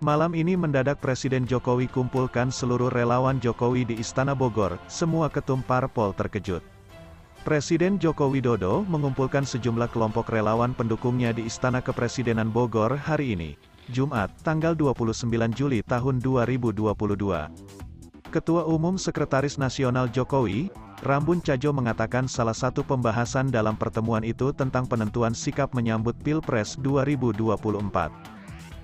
Malam ini mendadak Presiden Jokowi kumpulkan seluruh relawan Jokowi di Istana Bogor, semua ketum parpol terkejut. Presiden Joko Widodo mengumpulkan sejumlah kelompok relawan pendukungnya di Istana Kepresidenan Bogor hari ini, Jumat, tanggal 29 Juli tahun 2022. Ketua Umum Sekretaris Nasional Jokowi, Rambun Cajo mengatakan salah satu pembahasan dalam pertemuan itu tentang penentuan sikap menyambut Pilpres 2024.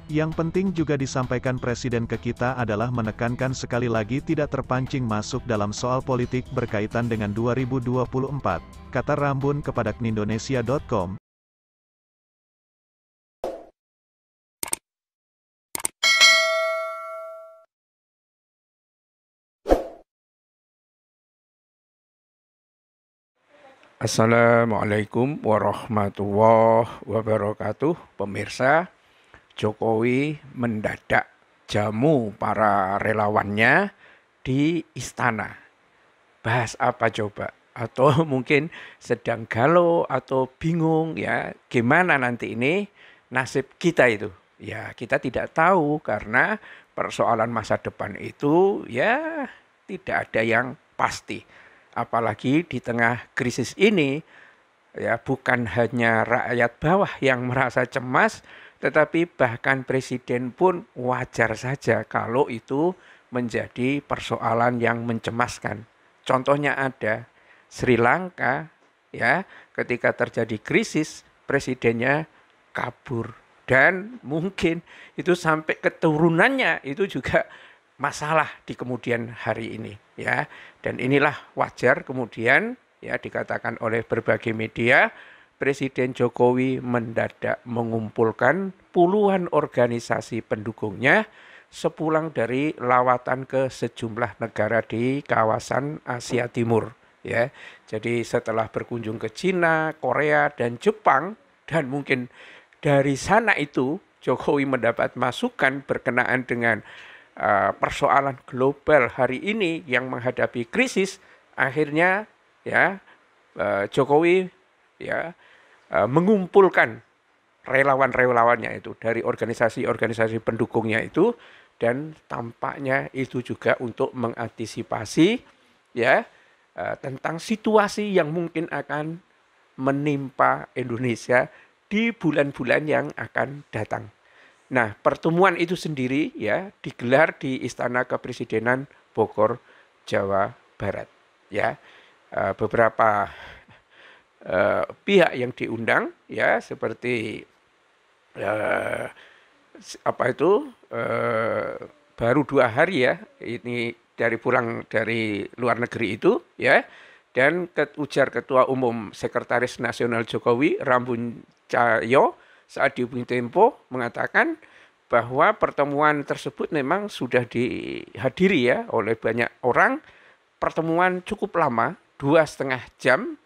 Yang penting juga disampaikan Presiden ke kita adalah menekankan sekali lagi tidak terpancing masuk dalam soal politik berkaitan dengan 2024, kata Rambun kepada knindonesia.com. Assalamualaikum warahmatullahi wabarakatuh, pemirsa. Jokowi mendadak jamu para relawannya di istana. Bahas apa coba? Atau mungkin sedang galau atau bingung ya, gimana nanti ini nasib kita itu? Ya, kita tidak tahu karena persoalan masa depan itu ya tidak ada yang pasti. Apalagi di tengah krisis ini ya bukan hanya rakyat bawah yang merasa cemas, tetapi bahkan presiden pun wajar saja kalau itu menjadi persoalan yang mencemaskan. Contohnya ada Sri Lanka ya, ketika terjadi krisis presidennya kabur dan mungkin itu sampai keturunannya itu juga masalah di kemudian hari ini ya. Dan inilah wajar kemudian ya dikatakan oleh berbagai media Presiden Jokowi mendadak mengumpulkan puluhan organisasi pendukungnya sepulang dari lawatan ke sejumlah negara di kawasan Asia Timur ya. Jadi setelah berkunjung ke Cina, Korea dan Jepang dan mungkin dari sana itu Jokowi mendapat masukan berkenaan dengan uh, persoalan global hari ini yang menghadapi krisis akhirnya ya uh, Jokowi ya Eh, mengumpulkan relawan-relawannya itu dari organisasi-organisasi pendukungnya itu dan tampaknya itu juga untuk mengantisipasi ya eh, tentang situasi yang mungkin akan menimpa Indonesia di bulan-bulan yang akan datang. Nah, pertemuan itu sendiri ya digelar di Istana Kepresidenan Bogor, Jawa Barat ya. Eh, beberapa uh, pihak yang diundang ya seperti uh, apa itu uh, baru dua hari ya ini dari pulang dari luar negeri itu ya dan ujar Ketua Umum Sekretaris Nasional Jokowi Rambun Cahyo saat dihubungi Tempo mengatakan bahwa pertemuan tersebut memang sudah dihadiri ya oleh banyak orang pertemuan cukup lama dua setengah jam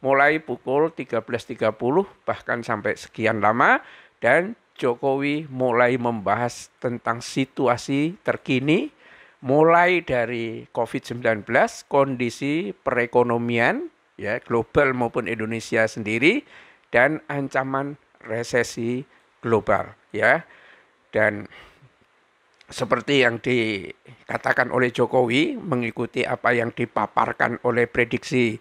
mulai pukul 13.30 bahkan sampai sekian lama dan Jokowi mulai membahas tentang situasi terkini mulai dari COVID-19, kondisi perekonomian ya global maupun Indonesia sendiri dan ancaman resesi global ya. Dan seperti yang dikatakan oleh Jokowi mengikuti apa yang dipaparkan oleh prediksi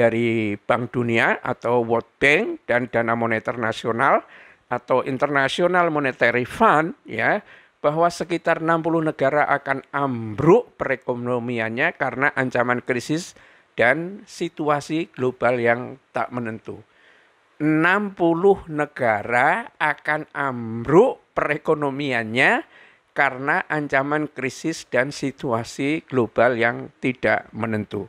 dari Bank Dunia atau World Bank dan Dana Moneter Nasional atau International Monetary Fund ya bahwa sekitar 60 negara akan ambruk perekonomiannya karena ancaman krisis dan situasi global yang tak menentu. 60 negara akan ambruk perekonomiannya karena ancaman krisis dan situasi global yang tidak menentu.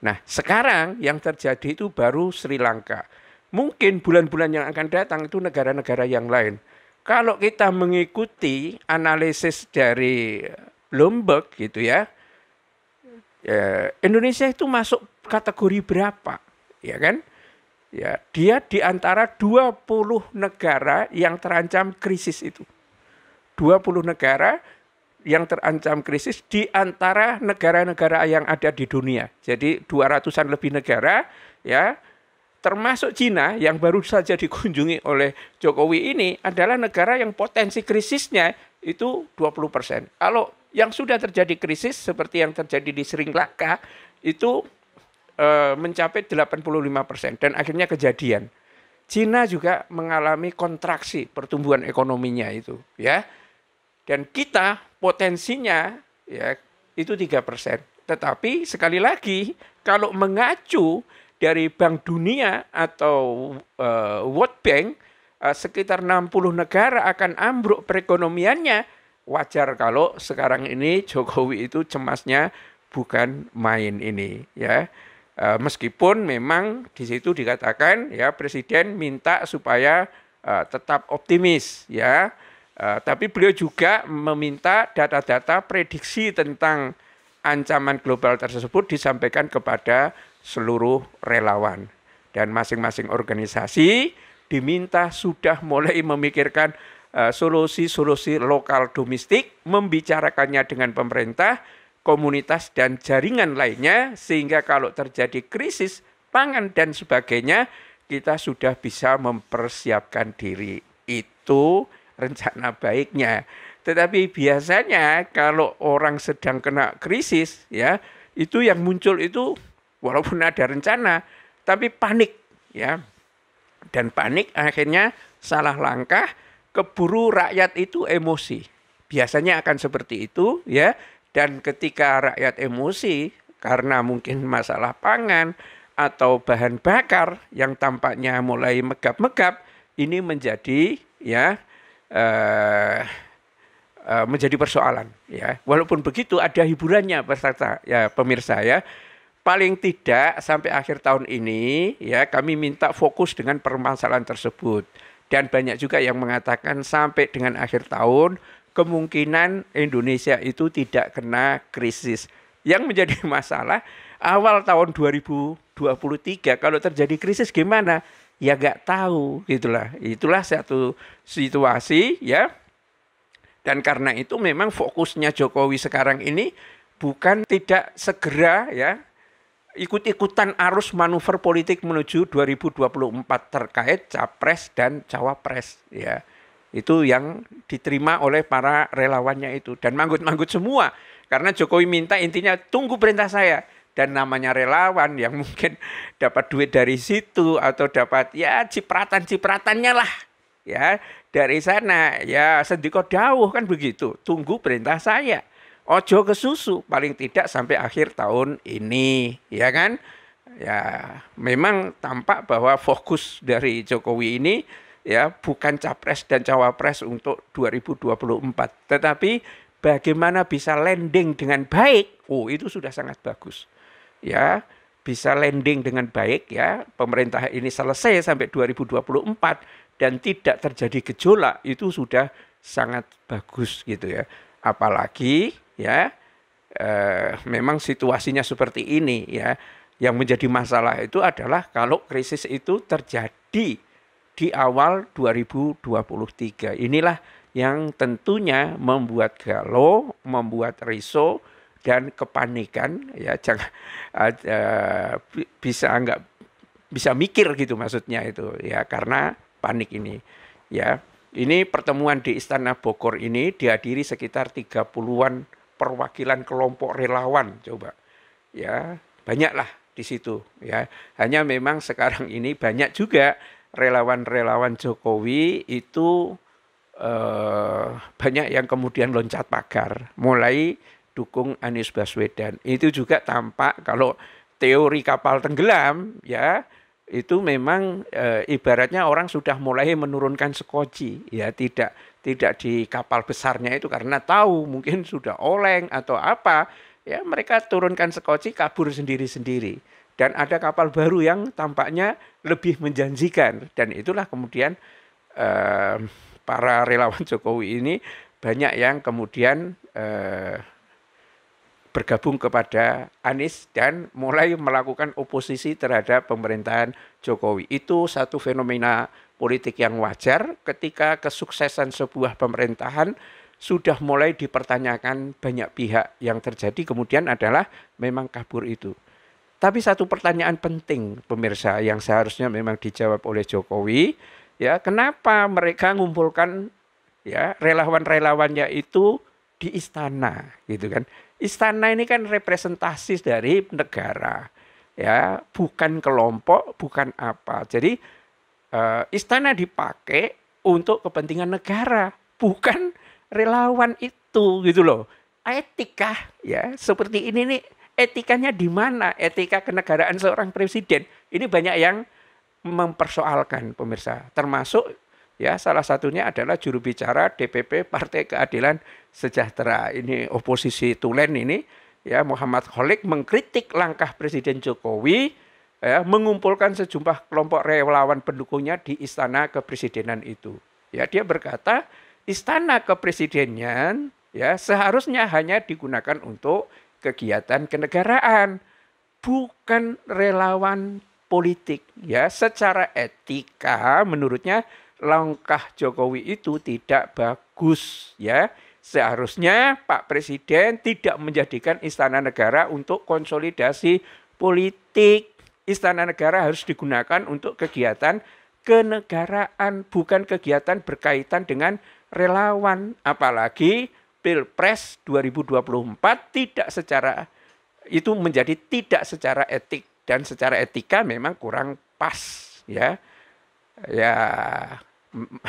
Nah, sekarang yang terjadi itu baru Sri Lanka. Mungkin bulan-bulan yang akan datang itu negara-negara yang lain. Kalau kita mengikuti analisis dari Bloomberg gitu ya, ya Indonesia itu masuk kategori berapa, ya kan? Ya, dia di antara 20 negara yang terancam krisis itu. 20 negara yang terancam krisis di antara negara-negara yang ada di dunia. Jadi 200-an lebih negara ya, termasuk Cina yang baru saja dikunjungi oleh Jokowi ini adalah negara yang potensi krisisnya itu 20%. Kalau yang sudah terjadi krisis seperti yang terjadi di Sri Lanka itu e, mencapai 85% dan akhirnya kejadian. Cina juga mengalami kontraksi pertumbuhan ekonominya itu ya dan kita potensinya ya itu tiga persen. Tetapi sekali lagi kalau mengacu dari Bank Dunia atau uh, World Bank uh, sekitar 60 negara akan ambruk perekonomiannya. Wajar kalau sekarang ini Jokowi itu cemasnya bukan main ini ya. Uh, meskipun memang di situ dikatakan ya presiden minta supaya uh, tetap optimis ya Eh, tapi beliau juga meminta data-data prediksi tentang ancaman global tersebut disampaikan kepada seluruh relawan dan masing-masing organisasi diminta sudah mulai memikirkan eh, solusi-solusi uh, lokal domestik, membicarakannya dengan pemerintah, komunitas dan jaringan lainnya sehingga kalau terjadi krisis pangan dan sebagainya kita sudah bisa mempersiapkan diri. Itu rencana baiknya. Tetapi biasanya kalau orang sedang kena krisis ya, itu yang muncul itu walaupun ada rencana tapi panik ya. Dan panik akhirnya salah langkah, keburu rakyat itu emosi. Biasanya akan seperti itu ya. Dan ketika rakyat emosi karena mungkin masalah pangan atau bahan bakar yang tampaknya mulai megap-megap ini menjadi ya Eh, eh, menjadi persoalan ya. Walaupun begitu ada hiburannya peserta ya pemirsa ya. Paling tidak sampai akhir tahun ini ya kami minta fokus dengan permasalahan tersebut. Dan banyak juga yang mengatakan sampai dengan akhir tahun kemungkinan Indonesia itu tidak kena krisis. Yang menjadi masalah awal tahun 2023 kalau terjadi krisis gimana? ya gak tahu gitulah itulah satu situasi ya dan karena itu memang fokusnya Jokowi sekarang ini bukan tidak segera ya ikut-ikutan arus manuver politik menuju 2024 terkait capres dan cawapres ya itu yang diterima oleh para relawannya itu dan manggut-manggut semua karena Jokowi minta intinya tunggu perintah saya dan namanya relawan yang mungkin dapat duit dari situ atau dapat ya cipratan-cipratannya lah ya dari sana ya sedikit jauh kan begitu tunggu perintah saya ojo ke susu paling tidak sampai akhir tahun ini ya kan ya memang tampak bahwa fokus dari Jokowi ini ya bukan capres dan cawapres untuk 2024 tetapi bagaimana bisa landing dengan baik oh itu sudah sangat bagus ya bisa landing dengan baik ya pemerintah ini selesai sampai 2024 dan tidak terjadi gejolak itu sudah sangat bagus gitu ya apalagi ya eh, memang situasinya seperti ini ya yang menjadi masalah itu adalah kalau krisis itu terjadi di awal 2023 inilah yang tentunya membuat galau membuat risau dan kepanikan ya jangan uh, bisa nggak bisa mikir gitu maksudnya itu ya karena panik ini ya ini pertemuan di Istana Bogor ini dihadiri sekitar 30-an perwakilan kelompok relawan coba ya banyaklah di situ ya hanya memang sekarang ini banyak juga relawan-relawan Jokowi itu eh, banyak yang kemudian loncat pagar mulai dukung Anies Baswedan. Itu juga tampak kalau teori kapal tenggelam ya itu memang e, ibaratnya orang sudah mulai menurunkan sekoci ya tidak tidak di kapal besarnya itu karena tahu mungkin sudah oleng atau apa ya mereka turunkan sekoci kabur sendiri-sendiri dan ada kapal baru yang tampaknya lebih menjanjikan dan itulah kemudian e, para relawan Jokowi ini banyak yang kemudian e, bergabung kepada Anies dan mulai melakukan oposisi terhadap pemerintahan Jokowi. Itu satu fenomena politik yang wajar ketika kesuksesan sebuah pemerintahan sudah mulai dipertanyakan banyak pihak yang terjadi kemudian adalah memang kabur itu. Tapi satu pertanyaan penting pemirsa yang seharusnya memang dijawab oleh Jokowi, ya kenapa mereka mengumpulkan ya relawan-relawannya itu di istana gitu kan istana ini kan representasi dari negara, ya, bukan kelompok, bukan apa. Jadi uh, istana dipakai untuk kepentingan negara, bukan relawan itu gitu loh. Etika ya, seperti ini nih etikanya di mana? Etika kenegaraan seorang presiden. Ini banyak yang mempersoalkan pemirsa, termasuk Ya, salah satunya adalah juru bicara DPP Partai Keadilan Sejahtera. Ini oposisi Tulen ini ya Muhammad Holik mengkritik langkah Presiden Jokowi ya, mengumpulkan sejumlah kelompok relawan pendukungnya di istana kepresidenan itu. Ya, dia berkata istana kepresidenan ya seharusnya hanya digunakan untuk kegiatan kenegaraan, bukan relawan politik. Ya, secara etika menurutnya langkah Jokowi itu tidak bagus ya. Seharusnya Pak Presiden tidak menjadikan istana negara untuk konsolidasi politik. Istana negara harus digunakan untuk kegiatan kenegaraan bukan kegiatan berkaitan dengan relawan apalagi Pilpres 2024 tidak secara itu menjadi tidak secara etik dan secara etika memang kurang pas ya. Ya,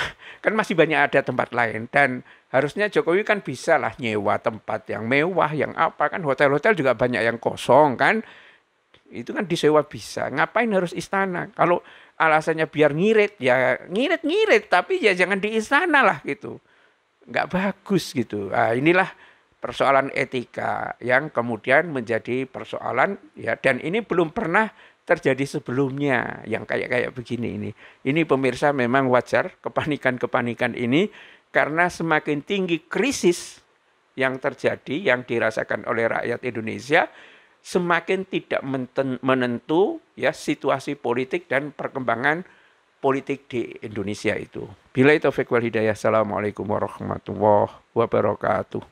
kan masih banyak ada tempat lain dan harusnya Jokowi kan bisa lah nyewa tempat yang mewah yang apa kan hotel-hotel juga banyak yang kosong kan itu kan disewa bisa ngapain harus istana kalau alasannya biar ngirit ya ngirit-ngirit tapi ya jangan di istana lah gitu nggak bagus gitu nah, inilah persoalan etika yang kemudian menjadi persoalan ya dan ini belum pernah terjadi sebelumnya yang kayak-kayak begini ini. Ini pemirsa memang wajar kepanikan-kepanikan ini karena semakin tinggi krisis yang terjadi yang dirasakan oleh rakyat Indonesia semakin tidak menentu ya situasi politik dan perkembangan politik di Indonesia itu. Bila itu Hidayah. Assalamualaikum warahmatullahi wabarakatuh.